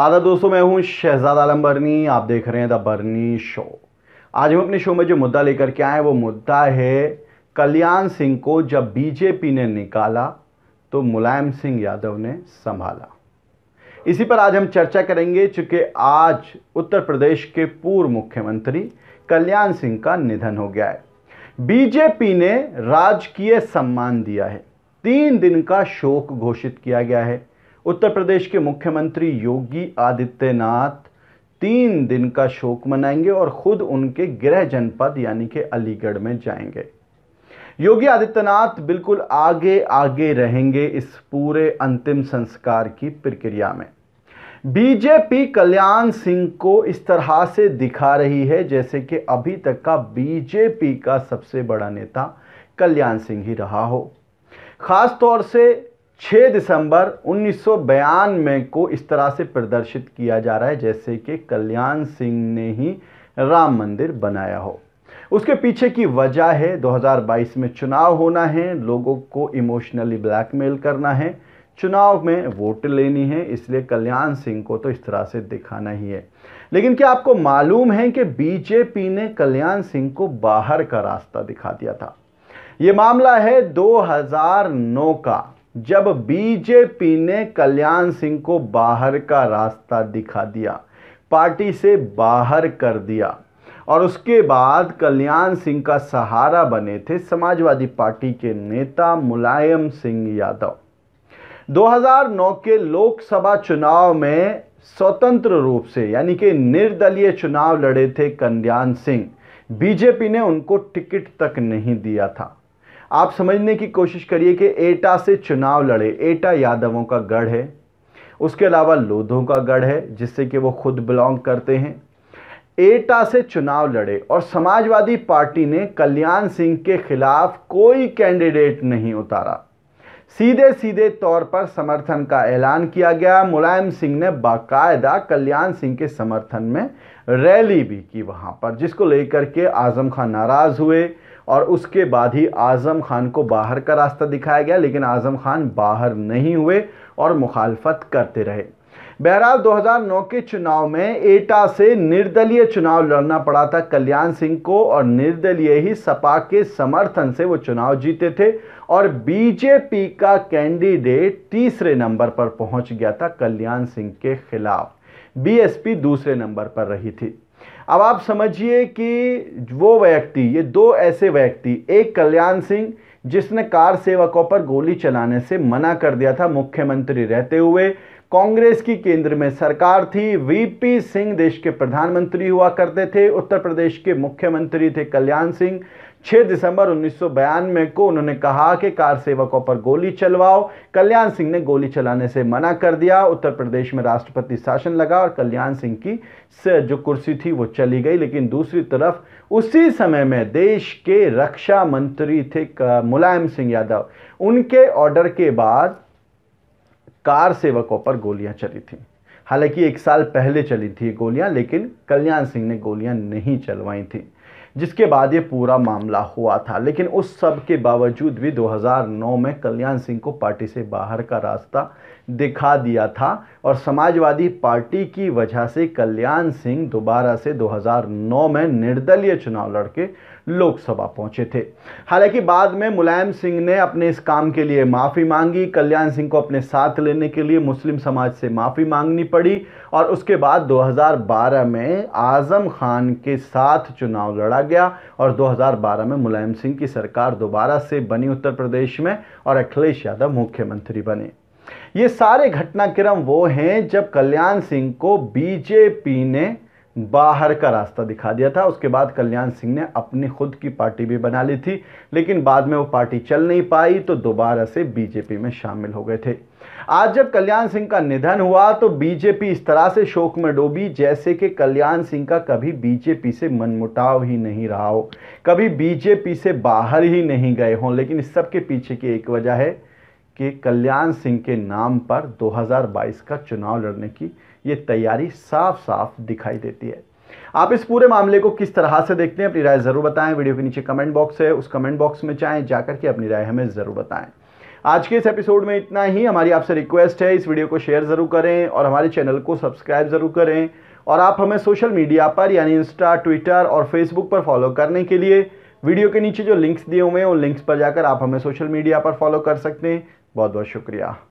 आदा दोस्तों मैं हूं शहजाद आलम बर्नी आप देख रहे हैं द बर्नी शो आज हम अपने शो में जो मुद्दा लेकर के आए वो मुद्दा है कल्याण सिंह को जब बीजेपी ने निकाला तो मुलायम सिंह यादव ने संभाला इसी पर आज हम चर्चा करेंगे चूंकि आज उत्तर प्रदेश के पूर्व मुख्यमंत्री कल्याण सिंह का निधन हो गया है बीजेपी ने राजकीय सम्मान दिया है तीन दिन का शोक घोषित किया गया है उत्तर प्रदेश के मुख्यमंत्री योगी आदित्यनाथ तीन दिन का शोक मनाएंगे और खुद उनके गृह जनपद यानी कि अलीगढ़ में जाएंगे योगी आदित्यनाथ बिल्कुल आगे आगे रहेंगे इस पूरे अंतिम संस्कार की प्रक्रिया में बीजेपी कल्याण सिंह को इस तरह से दिखा रही है जैसे कि अभी तक का बीजेपी का सबसे बड़ा नेता कल्याण सिंह ही रहा हो खास तौर से 6 दिसंबर 1992 को इस तरह से प्रदर्शित किया जा रहा है जैसे कि कल्याण सिंह ने ही राम मंदिर बनाया हो उसके पीछे की वजह है 2022 में चुनाव होना है लोगों को इमोशनली ब्लैकमेल करना है चुनाव में वोट लेनी है इसलिए कल्याण सिंह को तो इस तरह से दिखाना ही है लेकिन क्या आपको मालूम है कि बीजेपी ने कल्याण सिंह को बाहर का रास्ता दिखा दिया था ये मामला है 2009 का जब बीजेपी ने कल्याण सिंह को बाहर का रास्ता दिखा दिया पार्टी से बाहर कर दिया और उसके बाद कल्याण सिंह का सहारा बने थे समाजवादी पार्टी के नेता मुलायम सिंह यादव 2009 के लोकसभा चुनाव में स्वतंत्र रूप से यानी कि निर्दलीय चुनाव लड़े थे कल्याण सिंह बीजेपी ने उनको टिकट तक नहीं दिया था आप समझने की कोशिश करिए कि एटा से चुनाव लड़े एटा यादवों का गढ़ है उसके अलावा लोधों का गढ़ है जिससे कि वो खुद बिलोंग करते हैं एटा से चुनाव लड़े और समाजवादी पार्टी ने कल्याण सिंह के खिलाफ कोई कैंडिडेट नहीं उतारा सीधे सीधे तौर पर समर्थन का ऐलान किया गया मुलायम सिंह ने बाकायदा कल्याण सिंह के समर्थन में रैली भी की वहाँ पर जिसको लेकर के आज़म खान नाराज़ हुए और उसके बाद ही आज़म खान को बाहर का रास्ता दिखाया गया लेकिन आज़म खान बाहर नहीं हुए और मुखालफत करते रहे बहरहाल 2009 के चुनाव में एटा से निर्दलीय चुनाव लड़ना पड़ा था कल्याण सिंह को और निर्दलीय ही सपा के समर्थन से वो चुनाव जीते थे और बीजेपी का कैंडिडेट तीसरे नंबर पर पहुंच गया था कल्याण सिंह के खिलाफ बीएसपी दूसरे नंबर पर रही थी अब आप समझिए कि वो व्यक्ति ये दो ऐसे व्यक्ति एक कल्याण सिंह जिसने कार सेवकों पर गोली चलाने से मना कर दिया था मुख्यमंत्री रहते हुए कांग्रेस की केंद्र में सरकार थी वीपी सिंह देश के प्रधानमंत्री हुआ करते थे उत्तर प्रदेश के मुख्यमंत्री थे कल्याण सिंह 6 दिसंबर 1992 को उन्होंने कहा कि कार सेवकों पर गोली चलवाओ कल्याण सिंह ने गोली चलाने से मना कर दिया उत्तर प्रदेश में राष्ट्रपति शासन लगा और कल्याण सिंह की से जो कुर्सी थी वो चली गई लेकिन दूसरी तरफ उसी समय में देश के रक्षा मंत्री थे मुलायम सिंह यादव उनके ऑर्डर के बाद कार सेवकों पर गोलियां चली थी हालांकि एक साल पहले चली थी गोलियां लेकिन कल्याण सिंह ने गोलियां नहीं चलवाई थी जिसके बाद ये पूरा मामला हुआ था लेकिन उस सब के बावजूद भी 2009 में कल्याण सिंह को पार्टी से बाहर का रास्ता दिखा दिया था और समाजवादी पार्टी की वजह से कल्याण सिंह दोबारा से 2009 में निर्दलीय चुनाव लड़के लोकसभा पहुंचे थे हालांकि बाद में मुलायम सिंह ने अपने इस काम के लिए माफ़ी मांगी कल्याण सिंह को अपने साथ लेने के लिए मुस्लिम समाज से माफ़ी मांगनी पड़ी और उसके बाद 2012 में आज़म खान के साथ चुनाव लड़ा गया और 2012 में मुलायम सिंह की सरकार दोबारा से बनी उत्तर प्रदेश में और अखिलेश यादव मुख्यमंत्री बने ये सारे घटनाक्रम वो हैं जब कल्याण सिंह को बीजेपी ने बाहर का रास्ता दिखा दिया था उसके बाद कल्याण सिंह ने अपनी खुद की पार्टी भी बना ली थी लेकिन बाद में वो पार्टी चल नहीं पाई तो दोबारा से बीजेपी में शामिल हो गए थे आज जब कल्याण सिंह का निधन हुआ तो बीजेपी इस तरह से शोक में डूबी जैसे कि कल्याण सिंह का कभी बीजेपी से मनमुटाव ही नहीं रहा हो कभी बीजेपी से बाहर ही नहीं गए हों लेकिन इस सब के पीछे की एक वजह है कि कल्याण सिंह के नाम पर 2022 का चुनाव लड़ने की ये तैयारी साफ साफ दिखाई देती है आप इस पूरे मामले को किस तरह से देखते हैं अपनी राय ज़रूर बताएं वीडियो के नीचे कमेंट बॉक्स है उस कमेंट बॉक्स में चाहें जाकर के अपनी राय हमें ज़रूर बताएं आज के इस एपिसोड में इतना ही हमारी आपसे रिक्वेस्ट है इस वीडियो को शेयर ज़रूर करें और हमारे चैनल को सब्सक्राइब ज़रूर करें और आप हमें सोशल मीडिया पर यानी इंस्टा ट्विटर और फेसबुक पर फॉलो करने के लिए वीडियो के नीचे जो लिंक्स दिए हुए हैं उन लिंक्स पर जाकर आप हमें सोशल मीडिया पर फॉलो कर सकते हैं बहुत बहुत शुक्रिया